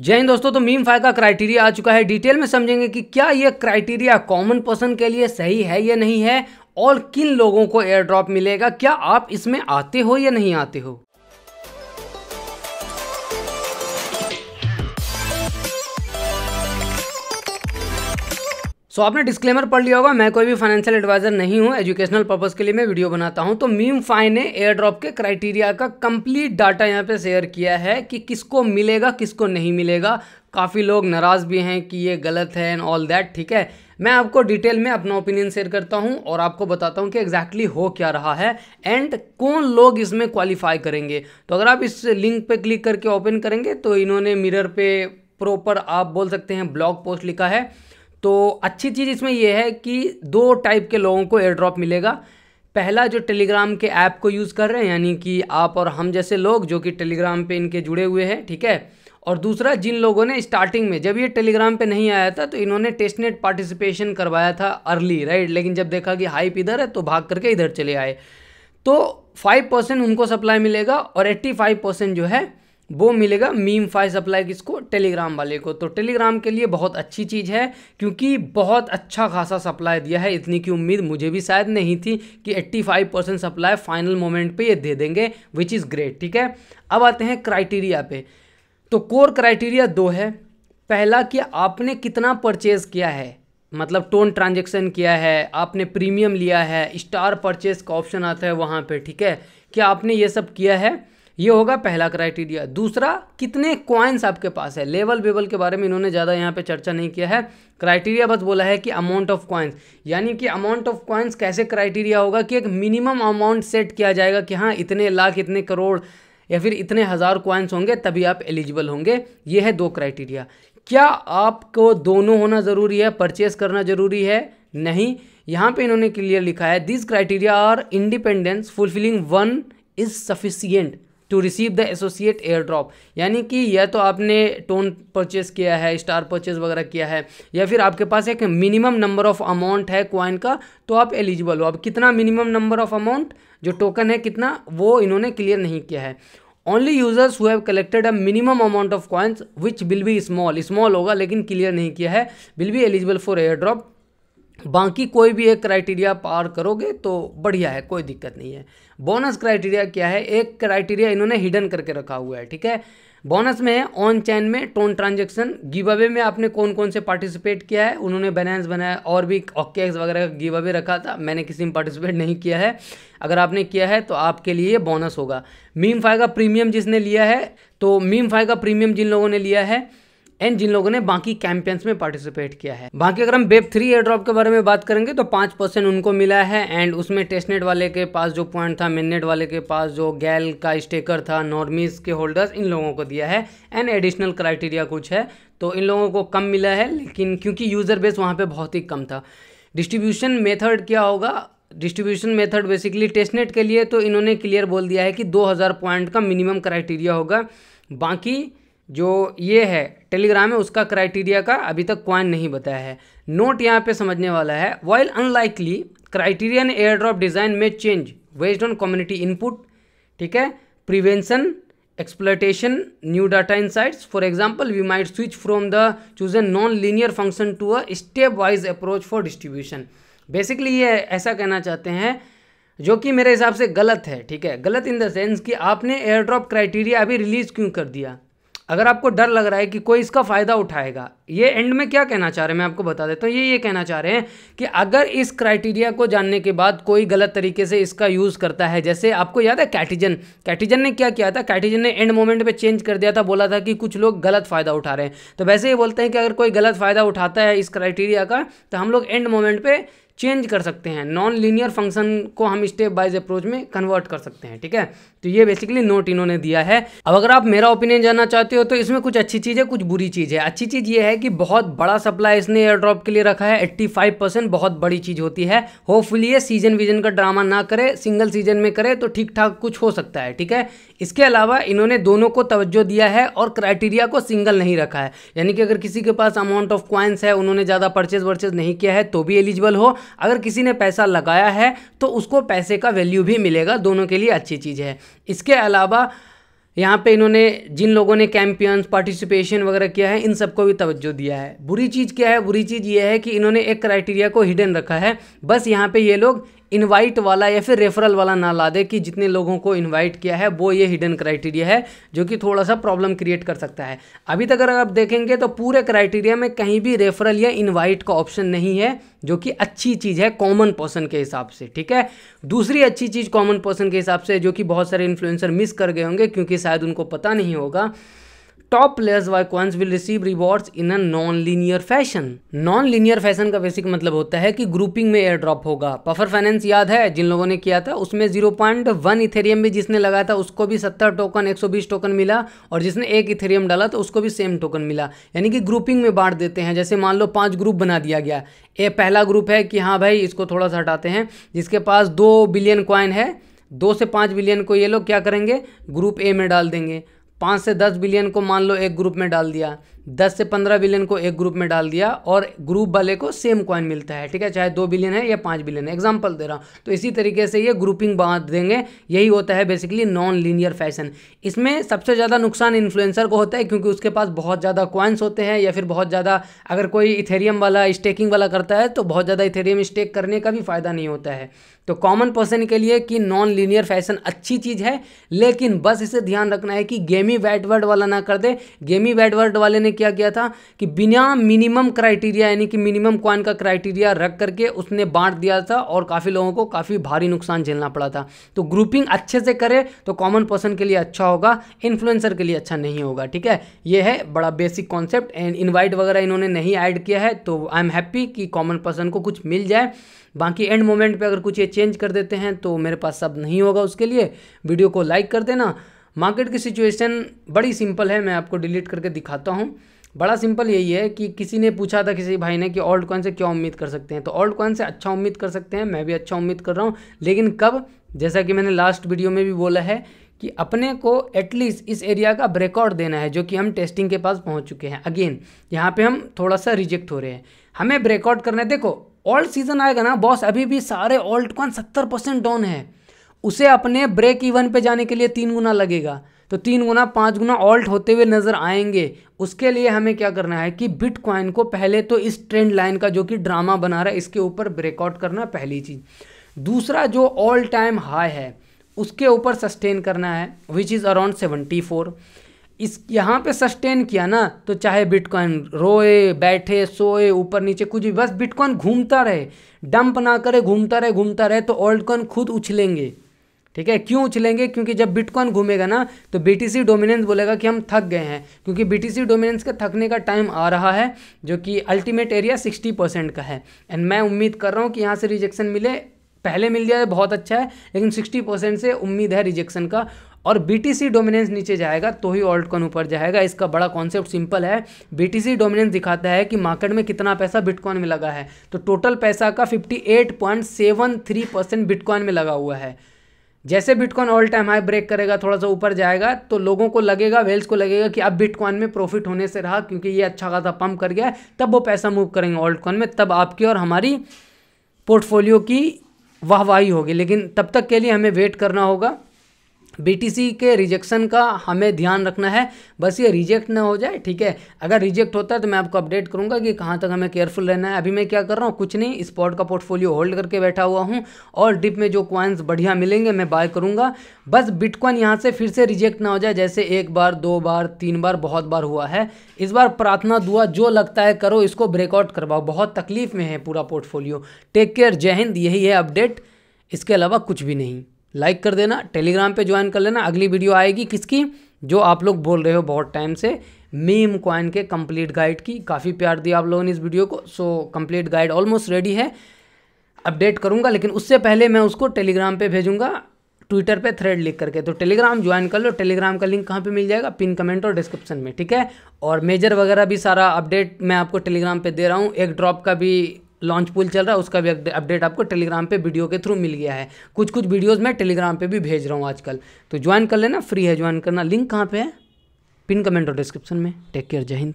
जय हिंद दोस्तों तो मीम फाइव का क्राइटेरिया आ चुका है डिटेल में समझेंगे कि क्या ये क्राइटेरिया कॉमन पर्सन के लिए सही है या नहीं है और किन लोगों को एयर ड्रॉप मिलेगा क्या आप इसमें आते हो या नहीं आते हो सो so, आपने डिस्क्लेमर पढ़ लिया होगा मैं कोई भी फाइनेंशियल एडवाइजर नहीं हूँ एजुकेशनल पर्पज़ के लिए मैं वीडियो बनाता हूँ तो मीम फाइन ने एयर ड्रॉप के क्राइटेरिया का कंप्लीट डाटा यहाँ पे शेयर किया है कि किसको मिलेगा किसको नहीं मिलेगा काफ़ी लोग नाराज़ भी हैं कि ये गलत है एंड ऑल दैट ठीक है मैं आपको डिटेल में अपना ओपिनियन शेयर करता हूँ और आपको बताता हूँ कि एग्जैक्टली exactly हो क्या रहा है एंड कौन लोग इसमें क्वालिफाई करेंगे तो अगर आप इस लिंक पे क्लिक करके ओपन करेंगे तो इन्होंने मिरर पे प्रॉपर आप बोल सकते हैं ब्लॉग पोस्ट लिखा है तो अच्छी चीज़ इसमें यह है कि दो टाइप के लोगों को एयर ड्रॉप मिलेगा पहला जो टेलीग्राम के ऐप को यूज़ कर रहे हैं यानी कि आप और हम जैसे लोग जो कि टेलीग्राम पे इनके जुड़े हुए हैं ठीक है और दूसरा जिन लोगों ने स्टार्टिंग में जब ये टेलीग्राम पे नहीं आया था तो इन्होंने टेस्टनेट पार्टिसिपेशन करवाया था अर्ली राइट लेकिन जब देखा कि हाइप इधर है तो भाग करके इधर चले आए तो फाइव परसेंट उनको सप्लाई मिलेगा और एट्टी फाइव परसेंट जो है वो मिलेगा मीम फाइल सप्लाई किसको टेलीग्राम वाले को तो टेलीग्राम के लिए बहुत अच्छी चीज़ है क्योंकि बहुत अच्छा खासा सप्लाई दिया है इतनी की उम्मीद मुझे भी शायद नहीं थी कि 85 परसेंट सप्लाई फाइनल मोमेंट पे ये दे देंगे विच इज़ ग्रेट ठीक है अब आते हैं क्राइटेरिया पे तो कोर क्राइटेरिया दो है पहला कि आपने कितना परचेज़ किया है मतलब टोन ट्रांजेक्शन किया है आपने प्रीमियम लिया है स्टार परचेज का ऑप्शन आता है वहाँ पर ठीक है क्या आपने ये सब किया है ये होगा पहला क्राइटेरिया दूसरा कितने कॉइन्स आपके पास है लेवल वेवल के बारे में इन्होंने ज़्यादा यहाँ पे चर्चा नहीं किया है क्राइटेरिया बस बोला है कि अमाउंट ऑफ कॉइन्स यानी कि अमाउंट ऑफ क्वाइंस कैसे क्राइटेरिया होगा कि एक मिनिमम अमाउंट सेट किया जाएगा कि हाँ इतने लाख इतने करोड़ या फिर इतने हज़ार क्वाइंस होंगे तभी आप एलिजिबल होंगे ये है दो क्राइटेरिया क्या आपको दोनों होना ज़रूरी है परचेस करना ज़रूरी है नहीं यहाँ पे इन्होंने क्लियर लिखा है this criteria are independence fulfilling one is sufficient to receive the associate air drop यानी कि या तो आपने टोन परचेस किया है स्टार परचेस वगैरह किया है या फिर आपके पास एक मिनिमम नंबर ऑफ अमाउंट है क्वाइन का तो आप एलिजिबल हो अब कितना मिनिमम नंबर ऑफ अमाउंट जो टोकन है कितना वो इन्होंने क्लियर नहीं किया है only users who have collected a minimum amount of coins which will be small small होगा लेकिन क्लियर नहीं किया है will be eligible for air drop बाकी कोई भी एक क्राइटेरिया पार करोगे तो बढ़िया है कोई दिक्कत नहीं है बोनस क्राइटेरिया क्या है एक क्राइटेरिया इन्होंने हिडन करके रखा हुआ है ठीक है बोनस में है ऑन चैन में टोन ट्रांजेक्शन गिव अवे में आपने कौन कौन से पार्टिसिपेट किया है उन्होंने बैलेंस बनाया और भी ऑकेक्स वगैरह का गिव अवे रखा था मैंने किसी में पार्टिसिपेट नहीं किया है अगर आपने किया है तो आपके लिए बोनस होगा मीम फाइव का प्रीमियम जिसने लिया है तो मीम फाइव का प्रीमियम जिन लोगों ने लिया है एंड जिन लोगों ने बाकी कैंपेन्स में पार्टिसिपेट किया है बाकी अगर हम बेब थ्री एयर ड्रॉप के बारे में बात करेंगे तो पाँच परसेंट उनको मिला है एंड उसमें टेस्टनेट वाले के पास जो पॉइंट था मेननेट वाले के पास जो गैल का स्टेकर था नॉर्मीज़ के होल्डर्स इन लोगों को दिया है एंड एडिशनल क्राइटेरिया कुछ है तो इन लोगों को कम मिला है लेकिन क्योंकि यूज़र बेस वहाँ पर बहुत ही कम था डिस्ट्रीब्यूशन मेथड क्या होगा डिस्ट्रीब्यूशन मेथड बेसिकली टेस्टनेट के लिए तो इन्होंने क्लियर बोल दिया है कि 2000 पॉइंट का मिनिमम क्राइटेरिया होगा बाकी जो ये है टेलीग्राम है उसका क्राइटेरिया का अभी तक क्वाइन नहीं बताया है नोट यहाँ पे समझने वाला है while unlikely criteria air drop design में change based on community input ठीक है prevention exploitation new for example we example switch from the choose the non linear function to a step wise approach for distribution basically ये ऐसा कहना चाहते हैं जो कि मेरे हिसाब से गलत है ठीक है गलत इन द सेंस कि आपने एयर ड्रॉप क्राइटेरिया अभी रिलीज़ क्यों कर दिया अगर आपको डर लग रहा है कि कोई इसका फ़ायदा उठाएगा ये एंड में क्या कहना चाह रहे हैं मैं आपको बता देता हूँ ये ये कहना चाह रहे हैं कि अगर इस क्राइटेरिया को जानने के बाद कोई गलत तरीके से इसका यूज़ करता है जैसे आपको याद है कैटिजन कैटिजन ने क्या किया था कैटिजन ने एंड मोमेंट पे चेंज कर दिया था बोला था कि कुछ लोग गलत फ़ायदा उठा रहे हैं तो वैसे ये बोलते हैं कि अगर कोई गलत फ़ायदा उठाता है इस क्राइटेरिया का तो हम लोग एंड मोमेंट पर चेंज कर सकते हैं नॉन लीनियर फंक्शन को हम स्टेप बाइज अप्रोच में कन्वर्ट कर सकते हैं ठीक है तो ये बेसिकली नोट इन्होंने दिया है अब अगर आप मेरा ओपिनियन जानना चाहते हो तो इसमें कुछ अच्छी चीज़ है कुछ बुरी चीज़ है अच्छी चीज़ ये है कि बहुत बड़ा सप्लाई इसने एयर ड्रॉप के लिए रखा है 85 परसेंट बहुत बड़ी चीज़ होती है होपफुली ये सीजन वीजन का ड्रामा ना करे सिंगल सीजन में करे तो ठीक ठाक कुछ हो सकता है ठीक है इसके अलावा इन्होंने दोनों को तवज्जो दिया है और क्राइटेरिया को सिंगल नहीं रखा है यानी कि अगर किसी के पास अमाउंट ऑफ क्वाइंस है उन्होंने ज़्यादा परचेज वर्चेज नहीं किया है तो भी एलिजिबल हो अगर किसी ने पैसा लगाया है तो उसको पैसे का वैल्यू भी मिलेगा दोनों के लिए अच्छी चीज़ है इसके अलावा यहाँ पे इन्होंने जिन लोगों ने कैंपियंस पार्टिसिपेशन वगैरह किया है इन सबको भी तवज्जो दिया है बुरी चीज़ क्या है बुरी चीज़ ये है कि इन्होंने एक क्राइटेरिया को हिडन रखा है बस यहाँ पे ये लोग इनवाइट वाला या फिर रेफरल वाला ना ला दे कि जितने लोगों को इनवाइट किया है वो ये हिडन क्राइटेरिया है जो कि थोड़ा सा प्रॉब्लम क्रिएट कर सकता है अभी तक अगर आप देखेंगे तो पूरे क्राइटेरिया में कहीं भी रेफरल या इन्वाइट का ऑप्शन नहीं है जो कि अच्छी चीज़ है कॉमन पर्सन के हिसाब से ठीक है दूसरी अच्छी चीज़ कॉमन पर्सन के हिसाब से जो कि बहुत सारे इन्फ्लुएंसर मिस कर गए होंगे क्योंकि शायद उनको पता नहीं होगा top players why coins will receive rewards in a non linear fashion non linear fashion का बेसिक मतलब होता है कि ग्रुपिंग में एयर ड्रॉप होगा पफर फाइनेंस याद है जिन लोगों ने किया था उसमें जीरो पॉइंट वन इथेरियम भी जिसने लगाया था उसको भी सत्तर टोकन एक सौ बीस टोकन मिला और जिसने एक इथेरियम डाला तो उसको भी सेम टोकन मिला यानी कि ग्रुपिंग में बांट देते हैं जैसे मान लो पाँच ग्रुप बना दिया गया ए पहला ग्रुप है कि हाँ भाई इसको थोड़ा सा हटाते हैं जिसके पास दो बिलियन क्वाइन है दो से पाँच बिलियन को ये लोग क्या करेंगे ग्रुप ए में डाल देंगे पाँच से दस बिलियन को मान लो एक ग्रुप में डाल दिया दस से पंद्रह बिलियन को एक ग्रुप में डाल दिया और ग्रुप वाले को सेम कॉइन मिलता है ठीक है चाहे दो बिलियन है या पाँच बिलियन है एग्जाम्पल दे रहा हूँ तो इसी तरीके से ये ग्रुपिंग बांध देंगे यही होता है बेसिकली नॉन लीनियर फैशन इसमें सबसे ज़्यादा नुकसान इन्फ्लुएंसर को होता है क्योंकि उसके पास बहुत ज़्यादा कॉइन्स होते हैं या फिर बहुत ज़्यादा अगर कोई इथेरियम वाला स्टेकिंग वाला करता है तो बहुत ज़्यादा इथेरियम स्टेक करने का भी फ़ायदा नहीं होता है तो कॉमन पर्सन के लिए कि नॉन लीनियर फैशन अच्छी चीज़ है लेकिन बस इसे ध्यान रखना है कि गेमी वैटवर्ड वाला ना कर दे गेमी वैटवर्ड वाले ने क्या किया था कि बिना मिनिमम क्राइटेरिया यानी कि मिनिमम क्वान का क्राइटेरिया रख करके उसने बांट दिया था और काफ़ी लोगों को काफ़ी भारी नुकसान झेलना पड़ा था तो ग्रुपिंग अच्छे से करे तो कॉमन पर्सन के लिए अच्छा होगा इन्फ्लुएंसर के लिए अच्छा नहीं होगा ठीक है ये है बड़ा बेसिक कॉन्सेप्ट एंड इन्वाइट वगैरह इन्होंने नहीं ऐड किया है तो आई एम हैप्पी कि कॉमन पर्सन को कुछ मिल जाए बाकी एंड मोमेंट पे अगर कुछ ये चेंज कर देते हैं तो मेरे पास सब नहीं होगा उसके लिए वीडियो को लाइक कर देना मार्केट की सिचुएशन बड़ी सिंपल है मैं आपको डिलीट करके दिखाता हूँ बड़ा सिंपल यही है कि किसी ने पूछा था किसी भाई ने कि ओल्ड कॉइन से क्या उम्मीद कर सकते हैं तो ओल्ड कॉइन से अच्छा उम्मीद कर सकते हैं मैं भी अच्छा उम्मीद कर रहा हूँ लेकिन कब जैसा कि मैंने लास्ट वीडियो में भी बोला है कि अपने को एटलीस्ट इस एरिया का ब्रेकआउट देना है जो कि हम टेस्टिंग के पास पहुंच चुके हैं अगेन यहाँ पे हम थोड़ा सा रिजेक्ट हो रहे हैं हमें ब्रेकआउट करने देखो ऑल्ट सीजन आएगा ना बॉस अभी भी सारे ऑल्ट कॉन सत्तर परसेंट डाउन है उसे अपने ब्रेक इवन पे जाने के लिए तीन गुना लगेगा तो तीन गुना पाँच गुना ऑल्ट होते हुए नज़र आएंगे उसके लिए हमें क्या करना है कि बिटकॉइन को पहले तो इस ट्रेंड लाइन का जो कि ड्रामा बना रहा है इसके ऊपर ब्रेकआउट करना पहली चीज़ दूसरा जो ऑल टाइम हाई है उसके ऊपर सस्टेन करना है which is around seventy four इस यहाँ पे सस्टेन किया ना तो चाहे बिटकॉइन रोए बैठे सोए ऊपर नीचे कुछ भी बस बिटकॉइन घूमता रहे डंप ना करे घूमता रहे घूमता रहे तो ओल्ड कॉइन खुद उछलेंगे ठीक है क्यों उछलेंगे क्योंकि जब बिटकॉइन घूमेगा ना तो बीटीसी डोमिनेंस बोलेगा कि हम थक गए हैं क्योंकि बीटीसी डोमिनेंस का थकने का टाइम आ रहा है जो कि अल्टीमेट एरिया 60 परसेंट का है एंड मैं उम्मीद कर रहा हूँ कि यहाँ से रिजेक्शन मिले पहले मिल जाए बहुत अच्छा है लेकिन 60 परसेंट से उम्मीद है रिजेक्शन का और बीटीसी डोमिनेंस नीचे जाएगा तो ही ऑल्ट कॉन ऊपर जाएगा इसका बड़ा कॉन्सेप्ट सिंपल है बीटीसी डोमिनेंस दिखाता है कि मार्केट में कितना पैसा बिटकॉइन में लगा है तो टोटल पैसा का 58.73 परसेंट बिटकॉइन में लगा हुआ है जैसे Bitcoin all time high break करेगा थोड़ा सा ऊपर जाएगा तो लोगों को लगेगा वेल्स को लगेगा कि अब बिटकॉइन में प्रॉफिट होने से रहा क्योंकि ये अच्छा खासा पंप कर गया तब वो पैसा मूव करेंगे ऑल्ट कॉन में तब आपकी और हमारी पोर्टफोलियो की वाहवाही होगी लेकिन तब तक के लिए हमें वेट करना होगा बीटीसी के रिजेक्शन का हमें ध्यान रखना है बस ये रिजेक्ट ना हो जाए ठीक है अगर रिजेक्ट होता है तो मैं आपको अपडेट करूंगा कि कहाँ तक हमें केयरफुल रहना है अभी मैं क्या कर रहा हूँ कुछ नहीं स्पॉट का पोर्टफोलियो होल्ड करके बैठा हुआ हूँ और डिप में जो क्वाइंस बढ़िया मिलेंगे मैं बाय करूँगा बस बिटकॉइन यहाँ से फिर से रिजेक्ट ना हो जाए जैसे एक बार दो बार तीन बार बहुत बार हुआ है इस बार प्रार्थना दुआ जो लगता है करो इसको ब्रेकआउट करवाओ बहुत तकलीफ में है पूरा पोर्टफोलियो टेक केयर जय हिंद यही है अपडेट इसके अलावा कुछ भी नहीं लाइक कर देना टेलीग्राम पे ज्वाइन कर लेना अगली वीडियो आएगी किसकी जो आप लोग बोल रहे हो बहुत टाइम से मीम क्वाइन के कंप्लीट गाइड की काफ़ी प्यार दिया आप लोगों ने इस वीडियो को so complete guide almost ready है अपडेट करूंगा लेकिन उससे पहले मैं उसको टेलीग्राम पे भेजूँगा ट्विटर पे थ्रेड लिख करके तो टेलीग्राम ज्वाइन कर लो टेलीग्राम का लिंक कहाँ पे मिल जाएगा पिन कमेंट और डिस्क्रिप्शन में ठीक है और मेजर वगैरह भी सारा अपडेट मैं आपको टेलीग्राम पे दे रहा हूँ एक ड्रॉप का भी लॉन्च पुल चल रहा है उसका भी अपडेट आपको टेलीग्राम पे वीडियो के थ्रू मिल गया है कुछ कुछ वीडियोस मैं टेलीग्राम पे भी भेज रहा हूँ आजकल तो ज्वाइन कर लेना फ्री है ज्वाइन करना लिंक कहाँ पे है पिन कमेंट और डिस्क्रिप्शन में टेक केयर जय हिंद